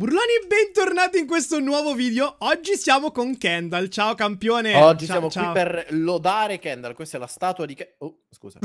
Burloni, bentornati in questo nuovo video. Oggi siamo con Kendall. Ciao campione. Oggi ciao, siamo ciao. qui per lodare Kendall. Questa è la statua di Kendall. Oh, scusa.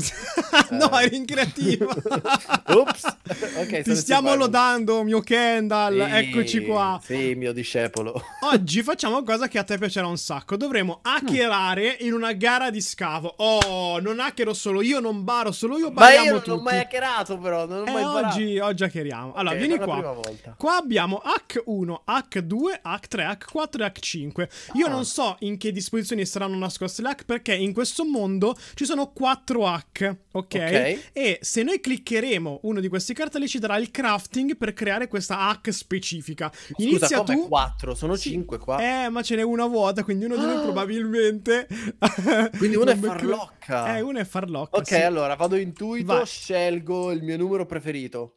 no, eh... eri in creativa. Ops. Okay, Ti stiamo lodando, mio Kendall. Sì, Eccoci qua. Sì, mio discepolo. Oggi facciamo qualcosa che a te piacerà un sacco. Dovremo mm. hackerare in una gara di scavo. Oh, non hackerò solo io, non baro solo io, bariamo tutti. Ma io non ho mai hackerato però, non ho eh, mai oggi, oggi hackeriamo. Allora, okay, vieni qua. Prima volta. Qua abbiamo hack 1, hack 2, hack 3, hack 4 e hack 5. Io ah. non so in che disposizioni saranno nascoste le hack perché in questo mondo ci sono 4 hack, ok? E se noi cliccheremo uno di questi cartelli ci darà il crafting per creare questa hack specifica. Scusa, Inizia tu 4, sono 5 qua. Eh, ma ce n'è una vuota, quindi uno di noi ah. probabilmente Quindi uno è farlocca. Eh, uno è farlocca. Ok, sì. allora vado intuito, Vai. scelgo il mio numero preferito.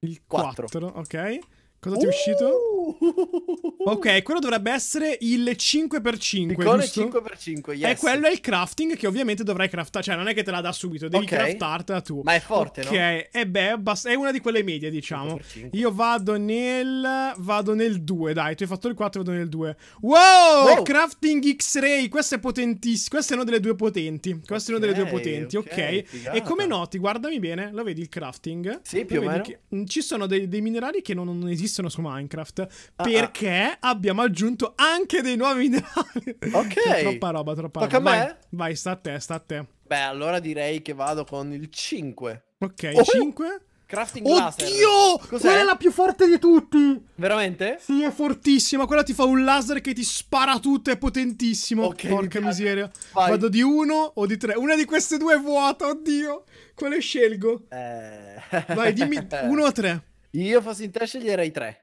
Il 4. 4. ok. Cosa ti è uscito? Uh! Ok, quello dovrebbe essere il 5x5. Piccone 5x5, yes. E quello è il crafting che ovviamente dovrai craftare. Cioè, non è che te la dà subito, devi okay. craftartela tu. Ma è forte, okay. no? Ok, e beh, è una di quelle medie, diciamo. Io vado nel. Vado nel 2, dai. Tu hai fatto il 4, vado nel 2. Wow! wow. Crafting X-Ray, questo è potentissimo. è una delle due potenti. Queste okay, una delle due potenti, ok. e come noti, guardami bene, lo vedi il crafting? Sì, più o meno. Mm, ci sono dei, dei minerali che non, non esistono esistono su Minecraft ah, ah. perché ah. abbiamo aggiunto anche dei nuovi minerali. Ok. troppa roba, troppa Tocca roba. Vai, vai, sta a te, sta a te. Beh, allora direi che vado con il 5. Ok, oh. 5. Crafting Oddio! laser. Oddio! Quella è la più forte di tutti. Veramente? Sì, è fortissima. Quella ti fa un laser che ti spara tutto. È potentissimo. Okay, Porca miseria. Vai. Vado di uno o di tre. Una di queste due è vuota. Oddio. Quale scelgo? Eh... Vai, dimmi uno o tre. Io fossi in te sceglierei tre.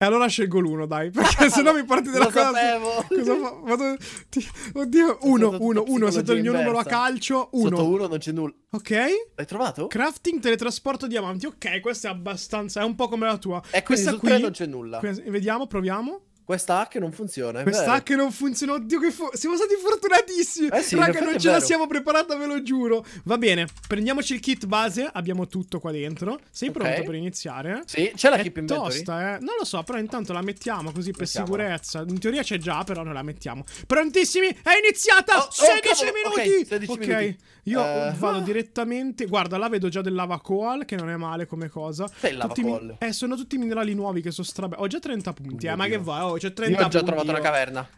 E allora scelgo l'uno, dai, perché sennò mi parte dalla cosa. Sapevo. Cosa ti... Oddio, uno, uno, uno, sotto il mio numero a calcio, uno. Sotto uno non c'è nulla. Ok. L'hai trovato? Crafting, teletrasporto, diamanti. Ok, questa è abbastanza, è un po' come la tua. E questa qui non c'è nulla. Vediamo, proviamo. Questa hack non funziona. Questa vero. hack non funziona. Oddio, che fu- siamo stati fortunatissimi. Eh sì, Raga, non ce la siamo preparata, ve lo giuro. Va bene, prendiamoci il kit base. Abbiamo tutto qua dentro. Sei okay. pronto per iniziare? Sì, c'è la È keep inventory. tosta, eh. Non lo so, però intanto la mettiamo così per Mettiamola. sicurezza. In teoria c'è già, però non la mettiamo. Prontissimi? È iniziata! Oh, 16 oh, minuti! Okay, 16 ok, minuti. io uh, vado ah. direttamente. Guarda, là vedo già del lava coal, che non è male come cosa. Sei tutti lava mi- Eh, sono tutti minerali nuovi che sono strabe. Ho già 30 punti, Oddio. Oh eh, ma che va? Oh, poi 30 Io ho già trovato io. una caverna.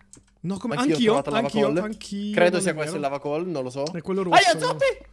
No, come anch'io? Anch'io, anch'io, anch'io. Credo sia questo il lava call, non lo so. È quello rosso. Aia, no. zombie!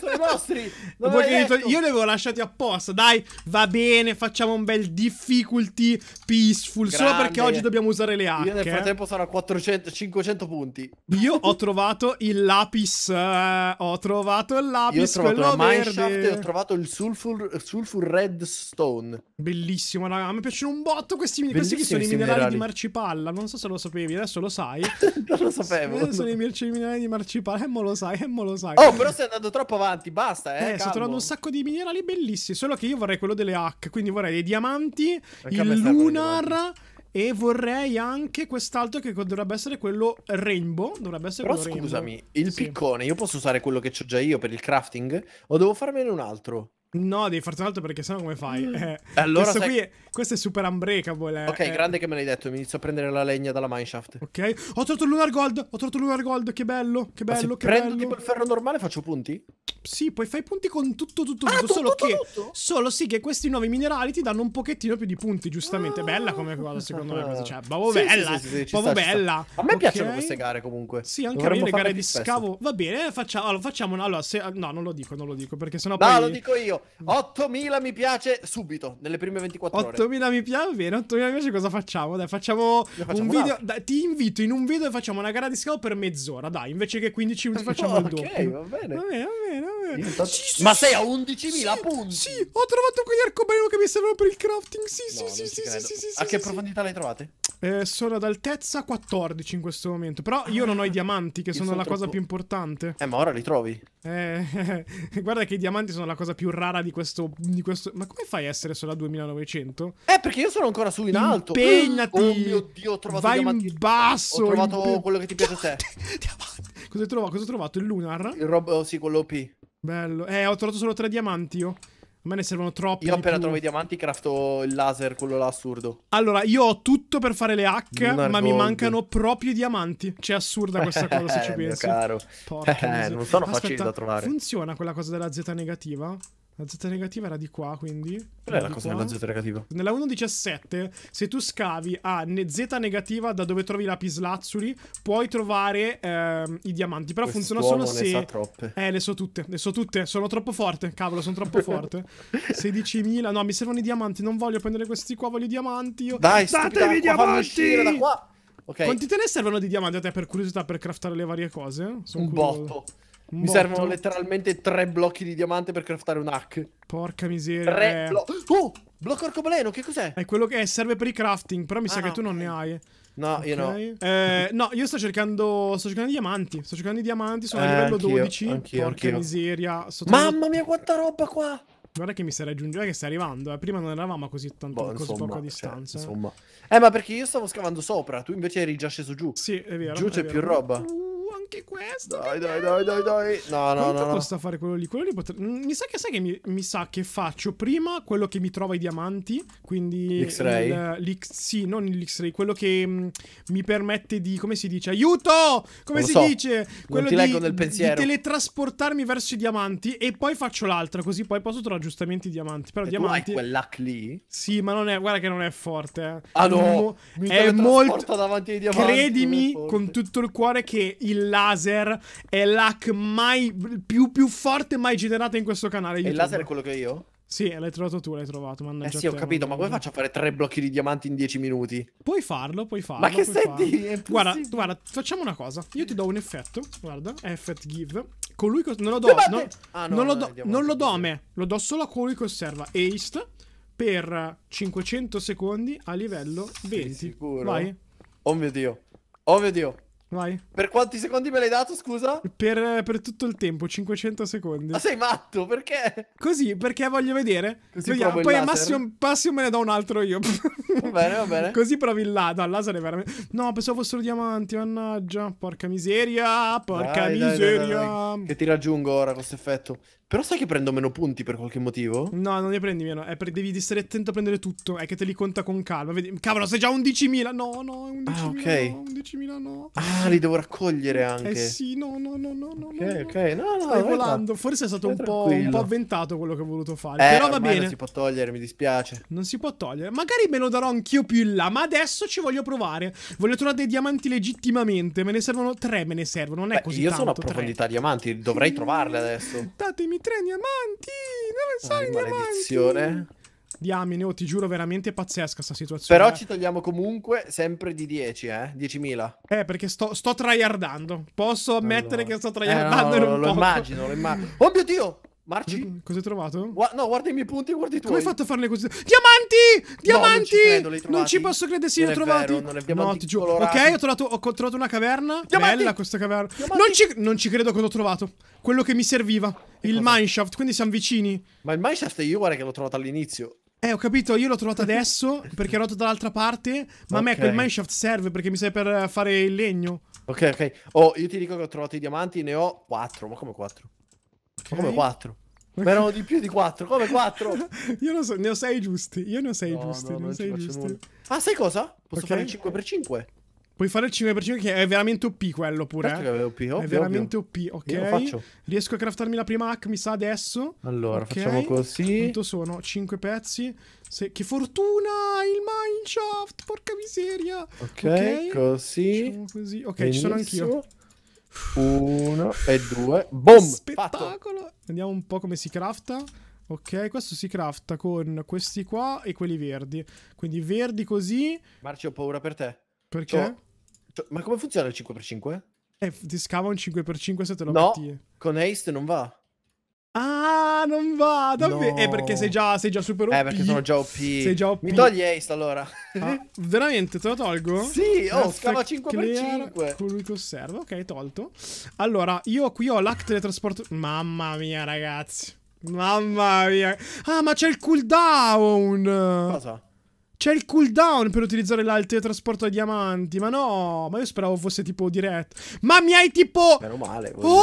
sono i nostri. Detto... io li avevo lasciati apposta. Dai, va bene, facciamo un bel difficulty peaceful. Grande. Solo perché oggi dobbiamo usare le armi. Io nel eh. frattempo sarò a 400, 500 punti. Io ho trovato il lapis. Eh, ho trovato il lapis. Io ho trovato la mineshaft e ho trovato il sulfur, sulfur redstone. Bellissimo, raga. Mi piacciono un botto questi, questi che sono i minerali, minerali, di marcipalla. Non so se lo sapevi, adesso lo sai. non lo sapevo. Sono i minerali di marcipalla. E eh, mo lo sai, e eh, mo lo sai. Oh, però sei andato andando troppo avanti, basta. Eh, eh sto trovando un sacco di minerali bellissimi. Solo che io vorrei quello delle H. Quindi vorrei dei diamanti, Perché il lunar. E vorrei anche quest'altro che dovrebbe essere quello rainbow. Dovrebbe essere Però quello scusami, rainbow. il sì. piccone, io posso usare quello che ho già io per il crafting? O devo farmene un altro? No, devi farti un altro perché sennò come fai? Mm. Eh, allora questo, sai... qui è, questo è super unbreakable. Eh. ok, grande che me l'hai detto. Mi inizio a prendere la legna dalla mineshaft. Ok, ho trovato il lunar gold. Ho trovato il lunar gold. Che bello, che ah, bello. Che prendo bello. tipo il ferro normale, faccio punti? Sì, puoi fare punti con tutto, tutto, ah, tutto. Ah, solo tutto, che. Tutto? Solo sì, che questi nuovi minerali ti danno un pochettino più di punti, giustamente. Ah, bella come cosa, secondo me. Cosa. Cioè, proprio sì, bella. Sì, sì, proprio sta, bella. A me okay. piacciono queste gare comunque. Sì, anche a me le gare di spesso. scavo. Va bene, facciamo. Allora, facciamo una. Allora, se... No, non lo dico, non lo dico. Perché sennò. No, poi... lo dico io. 8000 mm. mi piace subito, nelle prime 24 ore. 8000 mi piace, bene. 8000 mi piace, cosa facciamo? Dai, facciamo, facciamo un video. Dai, ti invito in un video e facciamo una gara di scavo per mezz'ora. Dai, invece che 15 minuti, facciamo oh, il doppio. Ok, va bene. Va bene, va bene. Ma sei a 11.000 sì, punti. Sì, ho trovato quegli arcobaleno che mi servono per il crafting. Sì, no, sì, sì, sì, sì, A che profondità le trovate? Eh, sono ad altezza 14 in questo momento. Però io non ho i ah. diamanti, che sono, sono la troppo... cosa più importante. Eh, ma ora li trovi. Eh, guarda che i diamanti sono la cosa più rara di questo, di questo... Ma come fai a essere solo a 2900? Eh, perché io sono ancora su in alto. Impegnati! Oh mio Dio, ho trovato Vai diamanti. in basso! Ho trovato in... quello che ti piace a te. diamanti! Cosa ho trovato? Cosa ho trovato? Il Lunar. Il rob- oh, sì, quello P. Bello. Eh, ho trovato solo tre diamanti io. Oh. A me ne servono troppi. Io appena più. trovo i diamanti crafto il laser, quello là assurdo. Allora, io ho tutto per fare le hack, Lunar ma Gold. mi mancano proprio i diamanti. C'è assurda questa cosa se ci eh, pensi. Mio caro. Porca eh, non sono Aspetta, facili da trovare. Funziona quella cosa della Z negativa? La Z negativa era di qua, quindi. Qual è la cosa qua? nella Z negativa? Nella 1.17, se tu scavi a Z negativa da dove trovi i lapislazzuli, puoi trovare ehm, i diamanti. Però funziona solo se. Sa troppe. Eh, le so tutte. Le so tutte. Sono troppo forte. Cavolo, sono troppo forte. 16.000. No, mi servono i diamanti. Non voglio prendere questi qua. Voglio i diamanti. Io... Dai, Datemi i diamanti! Da qua. Okay. Quanti te ne servono di diamanti a te per curiosità per craftare le varie cose? Sono Un curioso. botto. Mi servono letteralmente tre blocchi di diamante per craftare un hack. Porca miseria. Tre eh. blo oh! Blocco arcobaleno, che cos'è? È quello che serve per i crafting, però mi ah, sa no, che tu non ne hai. No, okay. io no. Eh, no, io sto cercando. Sto cercando i diamanti. Sto cercando i diamanti. Sono eh, a livello 12. Anch'io, Porca anch'io. miseria. Sto Mamma mia, quanta roba qua! Guarda che mi stai raggiungendo, che stai arrivando. Eh. Prima non eravamo così, tanto, boh, così poca cioè, distanza. Cioè, insomma. Eh, ma perché io stavo scavando sopra, tu invece eri già sceso giù. Sì, è vero. Giù c'è più roba anche questo. Dai, dai, dai, dai, dai. No, no, Quanto no. costa no. fare quello lì? Quello lì potrebbe... Mm, mi sa che sai che mi, mi, sa che faccio prima quello che mi trova i diamanti. Quindi. L'X-ray. Eh, sì, non l'X-ray. Quello che mh, mm, mi permette di. Come si dice? Aiuto! Come si so. dice? Quello di, nel pensiero. di teletrasportarmi verso i diamanti. E poi faccio l'altra. Così poi posso trovare giustamente i diamanti. Però e diamanti. Tu hai lì? Sì, ma non è. Guarda che non è forte. Eh. Ah, no. Mi è molto. Davanti ai diamanti, Credimi con tutto il cuore che il laser è l'hack mai più, più forte mai generato in questo canale. YouTube. il laser è quello che ho io? Sì, l'hai trovato tu, l'hai trovato. Mannaggia eh sì, ho capito, ma come faccio a fare tre blocchi di diamanti in dieci minuti? Puoi farlo, puoi farlo. Ma che senti? Guarda, guarda, facciamo una cosa. Io ti do un effetto, guarda, effect give. Colui che... Non lo do... Non, ah, no, non, lo, do, non lo do a me, lo do solo a colui che osserva. Haste per 500 secondi a livello 20. sicuro? Vai. Oh mio Dio. Oh mio Dio. Vai. Per quanti secondi me l'hai dato, scusa? Per, per, tutto il tempo, 500 secondi. Ma sei matto, perché? Così, perché voglio vedere. Così Vediamo, poi al massimo, massimo, me ne do un altro io. Va bene, va bene. Così provi il laser, il laser è veramente... No, pensavo fossero diamanti, mannaggia. Porca miseria, porca dai, miseria. Dai, dai, che ti raggiungo ora con questo effetto. Però sai che prendo meno punti per qualche motivo? No, non ne prendi meno. È per, devi stare attento a prendere tutto. È che te li conta con calma. Vedi, cavolo, sei già 11.000. No, no, 11.000. Ah, ok. No, 11.000 no. Ah. Ah, li devo raccogliere eh anche. Eh sì, no, no, no, no, no. Ok, ok. No, no, Stai volando. Forse è stato un po', un po', avventato quello che ho voluto fare. Eh, però va bene. Non si può togliere, mi dispiace. Non si può togliere. Magari me lo darò anch'io più in là, ma adesso ci voglio provare. Voglio trovare dei diamanti legittimamente. Me ne servono tre, me ne servono. Non Beh, è così io tanto. Io sono a profondità tre. diamanti, dovrei trovarle adesso. Datemi tre diamanti. Dove sono ah, i diamanti? Maledizione. Diamine, oh, ti giuro, veramente pazzesca questa situazione. Però eh. ci togliamo comunque sempre di 10, eh? 10.000. Eh, perché sto, sto tryhardando. Posso ammettere allora. che sto tryhardando eh, no, no, no, Lo poco. immagino, lo immagino. Oh mio Dio! Marci? Mm, mm, cos'hai trovato? Gua no, guarda i miei punti, guarda i tuoi. Come hai fatto a farne così? Diamanti! Diamanti! No, non, ci credo, non, ci posso credere, sì, li ho trovati. Vero, no, ti giuro. Ok, ho trovato, ho trovato, una caverna. Diamanti! Bella questa caverna. Non ci, non ci, credo cosa ho trovato. Quello che mi serviva. Che il cosa? mineshaft, quindi siamo vicini. Ma il mineshaft io guarda che l'ho trovato all'inizio. Eh, ho capito, io l'ho trovato adesso perché ero dall'altra parte, ma okay. a me quel mineshaft serve perché mi serve per eh, fare il legno. Ok, ok. Oh, io ti dico che ho trovato i diamanti, ne ho 4, ma come 4? Okay. Ma come 4? Ma erano di più di 4, come 4? io non so, ne ho 6 giusti, io ne ho 6 no, giusti, no, ne ho 6 giusti. Ah, sai cosa? Posso okay. fare 5x5? Puoi fare il 5x5 che è veramente OP quello pure. Certo eh? è, OP, ovvio, è veramente OP, ok. Riesco a craftarmi la prima hack, mi sa adesso. Allora, okay. facciamo così. Quanto sono? 5 pezzi. Se... Che fortuna! Il mineshaft! Porca miseria! Ok, okay. così. così. Ok, Benissimo. ci sono anch'io. Uno e due. Boom! Spettacolo! Fatto. Vediamo un po' come si crafta. Ok, questo si crafta con questi qua e quelli verdi. Quindi verdi così. Marci, ho paura per te. Perché? Cioè, ma come funziona il 5x5? Eh, ti scava un 5x5 se te lo no, metti. con Haste non va. Ah, non va, davvero? No. Eh, perché sei già, sei già super OP. Eh, perché sono già OP. Sei già OP. Mi togli Haste allora. Ah, veramente, te lo tolgo? Sì, oh, F scava 5x5. Colui che osserva, ok, tolto. Allora, io qui ho l'hack teletrasporto... Mamma mia, ragazzi. Mamma mia. Ah, ma c'è il cooldown. Cosa? C'è il cooldown per utilizzare l'alt trasporto ai diamanti. Ma no, ma io speravo fosse tipo diretto. Ma mi hai tipo. Meno male. Oh!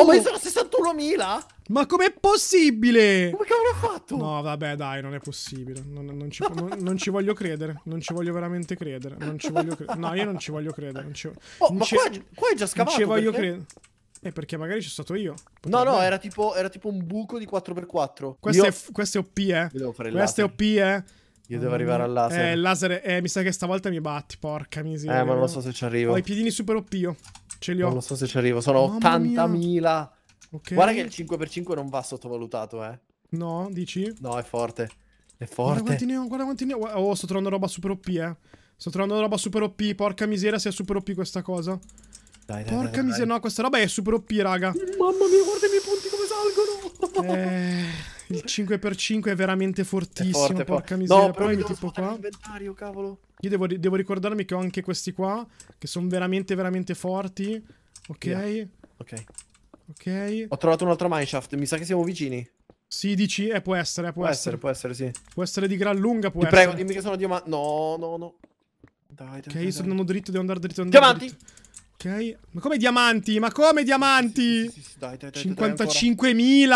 oh, ma io sono 61.000? Ma com'è possibile? Come cavolo ha fatto? No, vabbè, dai, non è possibile. Non, non, ci, non, non, ci, voglio credere. Non ci voglio veramente credere. Non ci voglio credere. No, io non ci voglio credere. Ci... oh, ma qua, qua, è già scavato. Non ci voglio perché... credere. Eh, perché magari c'è stato io. Potremmo... No, no, era tipo, era tipo, un buco di 4x4. Questo, io... è, questo è OP, eh. Questo è OP, eh. Io devo arrivare al laser. Eh, il laser, eh, mi sa che stavolta mi batti, porca miseria. Eh, ma non lo so se ci arrivo. Ho i piedini super OP io. Ce li ho. Non lo so se ci arrivo, sono 80.000. Okay. Guarda che il 5x5 non va sottovalutato, eh. No, dici? No, è forte. È forte. Guarda quanti ne ho, guarda quanti ne ho. Oh, sto trovando roba super OP, eh. Sto trovando roba super OP, porca miseria, se è super OP questa cosa. Dai, dai, Porca dai, miseria, no, questa roba è super OP, raga. Mamma mia, guarda i miei punti come salgono. Eh... Il 5x5 è veramente fortissimo. È forte, porca po miseria. No, Poi tipo qua. Io devo, devo, ricordarmi che ho anche questi qua. Che sono veramente, veramente forti. Ok. Yeah. Ok. Ok. Ho trovato un altro mineshaft. Mi sa che siamo vicini. Sì, dici? Eh, può essere, può, può essere. essere. Può essere, sì. Può essere di gran lunga, può Ti essere. prego, dimmi che sono diamanti. No, no, no. Dai, dai, ok, dai, io sto andando dritto, devo andare dritto. Andare diamanti! Dritto. Ok. Ma come diamanti? Ma come diamanti? Sì, sì, sì, 55.000!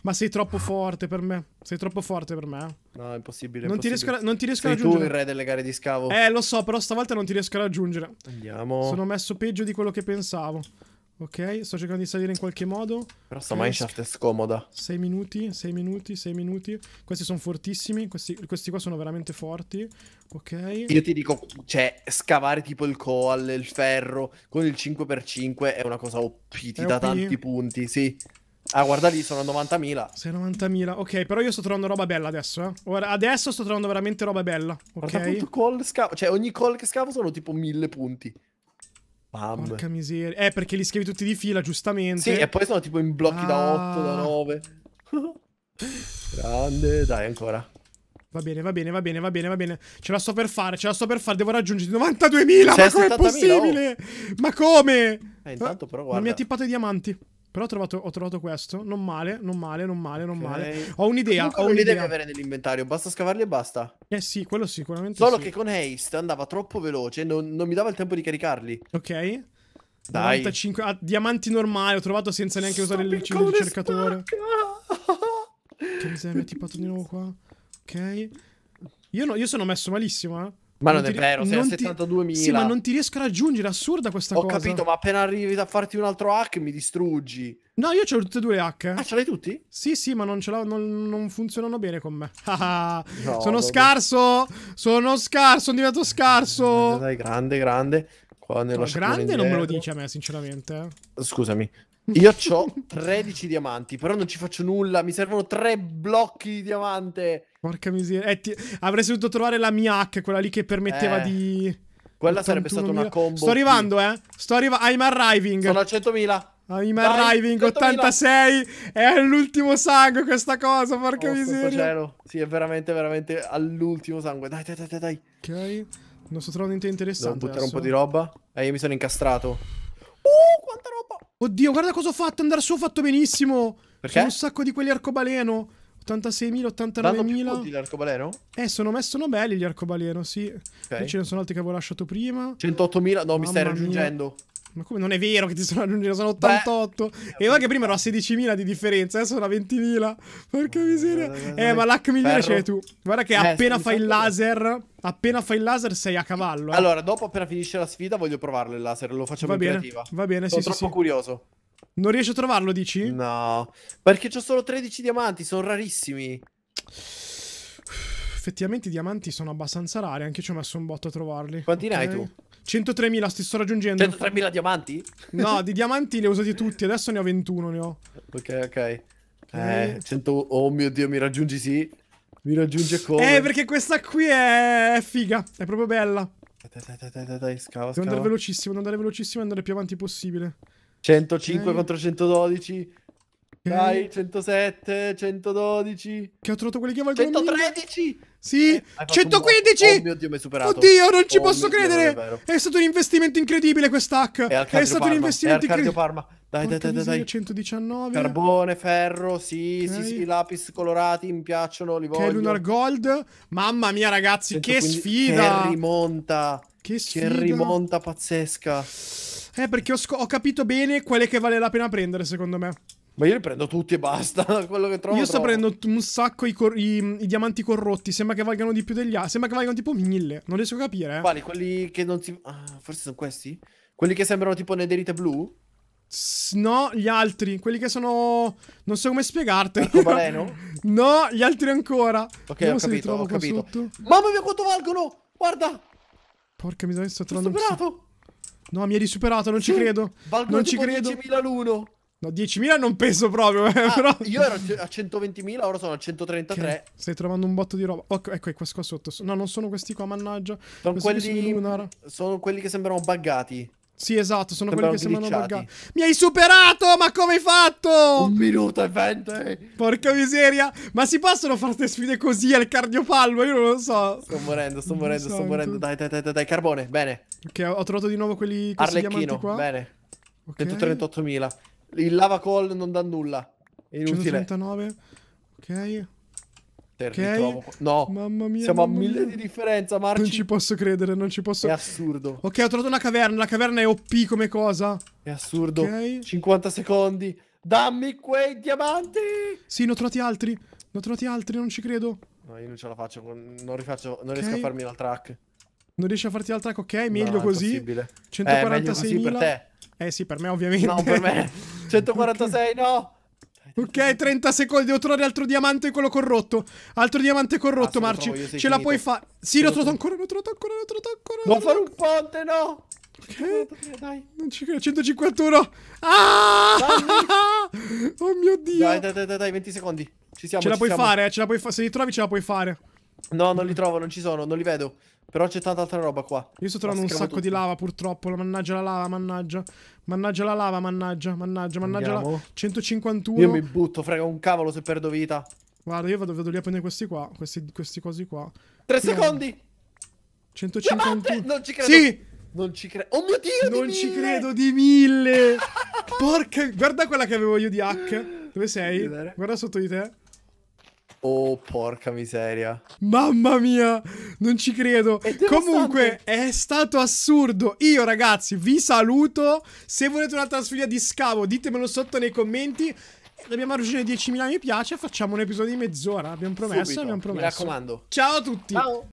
Ma sei troppo forte per me. Sei troppo forte per me. Eh. No, è impossibile. Non, impossibile. Ti, riesco a, non ti riesco, a raggiungere. tu il re delle gare di scavo. Eh, lo so, però stavolta non ti riesco a raggiungere. Andiamo. Sono messo peggio di quello che pensavo. Ok, sto cercando di salire in qualche modo. Però sta mineshaft è scomoda. 6 minuti, 6 minuti, 6 minuti. Questi sono fortissimi, questi, questi, qua sono veramente forti. Ok. Io ti dico, cioè, scavare tipo il coal, il ferro, con il 5x5 è una cosa OP, ti dà tanti punti, sì. Ah, guarda lì, sono 90.000. Sei 90.000. Ok, però io sto trovando roba bella adesso, eh. Ora, adesso sto trovando veramente roba bella. Ok. Guarda appunto call scavo. Cioè, ogni call che scavo sono tipo 1000 punti. Bam. Porca miseria. Eh, perché li scrivi tutti di fila, giustamente. Sì, e poi sono tipo in blocchi ah. da 8, da 9. Grande, dai, ancora. Va bene, va bene, va bene, va bene, va bene. Ce la sto per fare, ce la sto per fare. Devo raggiungere 92.000. Cioè, Ma come è oh. possibile? Oh. Ma come? Eh, intanto eh, però guarda. Non mi ha tippato i diamanti. Però ho trovato, ho trovato, questo. Non male, non male, non male, non okay. male. Ho un'idea. Ho un'idea di avere nell'inventario. Basta scavarli e basta. Eh sì, quello sicuramente. Solo sì. che con haste andava troppo veloce. Non, non, mi dava il tempo di caricarli. Ok. Dai. 95. Ah, diamanti normali. Ho trovato senza neanche Sto usare il ricercatore. che miseria, mi ha tippato di nuovo qua. Ok. Io, no, io sono messo malissimo, eh. Ma non, non è vero, sei a 72.000. Ti... Sì, ma non ti riesco a raggiungere, assurda questa Ho cosa. Ho capito, ma appena arrivi a farti un altro hack mi distruggi. No, io ho tutte e due le H. Ah, ce l'hai tutti? Sì, sì, ma non, ce non, non funzionano bene con me. no, sono scarso, sono scarso, sono diventato scarso. Dai, grande, grande. Qua nello no, grande non me lo dici a me, sinceramente. Eh. Scusami, io ho 13 diamanti, però non ci faccio nulla. Mi servono 3 blocchi di diamante. Porca miseria. Eh, ti... Avrei dovuto trovare la mia hack, quella lì che permetteva eh. di. Quella sarebbe stata una combo. Sto arrivando, eh. Sto arrivando. I'm arriving. Sono a 100.000. I'm Dai, arriving 86 è all'ultimo sangue questa cosa, porca oh, miseria. Cielo. Sì, è veramente veramente all'ultimo sangue. Dai, dai, dai, dai. Ok. Non sto trovando niente interessante. Devo buttare adesso. un po' di roba. Eh, io mi sono incastrato. Oddio, guarda cosa ho fatto. Andare su ho fatto benissimo. Perché? Sono un sacco di quelli arcobaleno. 86.000, 89.000. l'arcobaleno? Eh, sono, me, sono belli gli arcobaleno, sì. Okay. ce ne sono altri che avevo lasciato prima. 108.000, no, Mamma mi stai raggiungendo. Mia ma come non è vero che ti sono aggiunti, sono 88. Beh. E guarda che prima ero a 16.000 di differenza, adesso sono a 20.000. Porca miseria. Eh, ma l'hack migliore c'è tu. Guarda che eh, appena fai il laser, bene. appena fai il laser sei a cavallo. Eh. Allora, dopo appena finisce la sfida voglio provarlo il laser, lo facciamo va bene, creativa. Va bene, sono sì, troppo curioso. Non riesci a trovarlo, dici? No, perché ho solo 13 diamanti, sono rarissimi effettivamente i diamanti sono abbastanza rari, anche io ci ho messo un botto a trovarli. Quanti okay. ne hai tu? 103.000, sti sto raggiungendo. 103.000 diamanti? No, di diamanti li ho usati tutti, adesso ne ho 21, ne ho. Ok, ok. Eh, 100... Eh, oh mio Dio, mi raggiungi sì? Mi raggiunge come? Eh, perché questa qui è, è figa, è proprio bella. Dai, dai, dai, dai, dai scava, Devo andare velocissimo, devo andare velocissimo e andare più avanti possibile. 105 eh. contro 112. Dai, 107, 112. Che ho trovato quelli che valgono 113! Sì, eh, 115! Oh mio Dio, mi hai superato. Oddio, non ci oh posso credere! Dio, è, è, stato un investimento incredibile quest'hack. È, è stato un investimento incredibile. Parma. Dai, dai, dai, dai, dai. 119. Carbone, ferro, sì, okay. sì, sì, lapis colorati, mi piacciono, li voglio. Che Lunar Gold. Mamma mia, ragazzi, 115. che sfida! Che rimonta! Che sfida! Che rimonta pazzesca! Eh, perché ho, ho capito bene quelle che vale la pena prendere, secondo me. Ma io li prendo tutti e basta. Quello che trovo. Io sto trovo. prendendo un sacco i, cor- i, i, diamanti corrotti. Sembra che valgano di più degli altri. Sembra che valgano tipo mille. Non riesco a capire. Eh. Quali? Quelli che non si. Ah, forse sono questi? Quelli che sembrano tipo nederite blu? No, gli altri, quelli che sono. Non so come spiegarteli. Arcobaleno? no, gli altri ancora. Ok, Vediamo ho capito, ho capito. Sotto. Mamma mia, quanto valgono! Guarda! Porca miseria, sto trovando. Ho superato! No, mi eri superato, non sì. ci credo. Valgono non ci credo. 10.000 l'uno. No, 10.000 non penso proprio. Eh, ah, però... Io ero a 120.000, ora sono a 133. Stai trovando un botto di roba. Oh, ecco, qua, qua sotto. No, non sono questi qua, mannaggia. Sono, quelli... Sono, sono quelli che sembrano buggati. Sì, esatto, sono quelli che sembrano buggati. Mi hai superato, ma come hai fatto? Un minuto e venti. Porca miseria. Ma si possono fare queste sfide così al cardiopalmo? Io non lo so. Sto morendo, sto morendo, sto morendo. Dai, dai, dai, dai, carbone, bene. Ok, ho trovato di nuovo quelli che Arlecchino, si qua. bene. Okay. 138.000. Il lava call non dà nulla. È inutile. 139. Ok. Okay. No, mamma mia, siamo mamma a mille mia. di differenza, Marco. Non ci posso credere, non ci posso... È assurdo. Ok, ho trovato una caverna, la caverna è OP come cosa. È assurdo. Okay. 50 secondi. Dammi quei diamanti! Sì, ne ho trovati altri. Ne ho trovati altri, non ci credo. No, io non ce la faccio, non, rifaccio, non okay. riesco a farmi la track. Non riesci a farti la track? Ok, meglio no, così. 146.000. Eh, meglio così per te. Eh sì, per me ovviamente. No, per me. 146, no! Ok, 30 secondi, devo trovare altro diamante, quello corrotto. Altro diamante corrotto, ah, Marci. Trovo, Ce la puoi fare. Sì, l'ho trovato ancora, l'ho trovato ancora, l'ho trovato ancora. Non fare un ponte, no! Ok, eh, dai. Non ci credo, 151. Ah! Dai. Oh mio Dio. Dai, dai, dai, dai, 20 secondi. Ci siamo, Ce ci la puoi siamo. fare, eh, ce la puoi fare. Se li trovi ce la puoi fare. No, non li trovo, non ci sono, non li vedo. Però c'è tanta altra roba qua. Io sto trovando un sacco tutto. di lava, purtroppo. mannaggia la lava, mannaggia. Mannaggia la lava, mannaggia, mannaggia, mannaggia la... 151. Io mi butto, frega un cavolo se perdo vita. Guarda, io vado, vado lì a prendere questi qua, questi, questi cosi qua. Tre no. secondi! 151. Non ci credo. Sì! Non ci credo. Oh mio Dio, Non ci mille. credo di mille! Porca... Guarda quella che avevo io di hack. Dove sei? Guarda sotto di te. Oh, porca miseria. Mamma mia, non ci credo. Comunque, è stato assurdo. Io, ragazzi, vi saluto. Se volete un'altra sfida di scavo, ditemelo sotto nei commenti. Dobbiamo raggiungere 10.000 mi piace. Facciamo un episodio di mezz'ora. Abbiamo promesso, Subito. abbiamo promesso. Mi raccomando. Ciao a tutti. Ciao.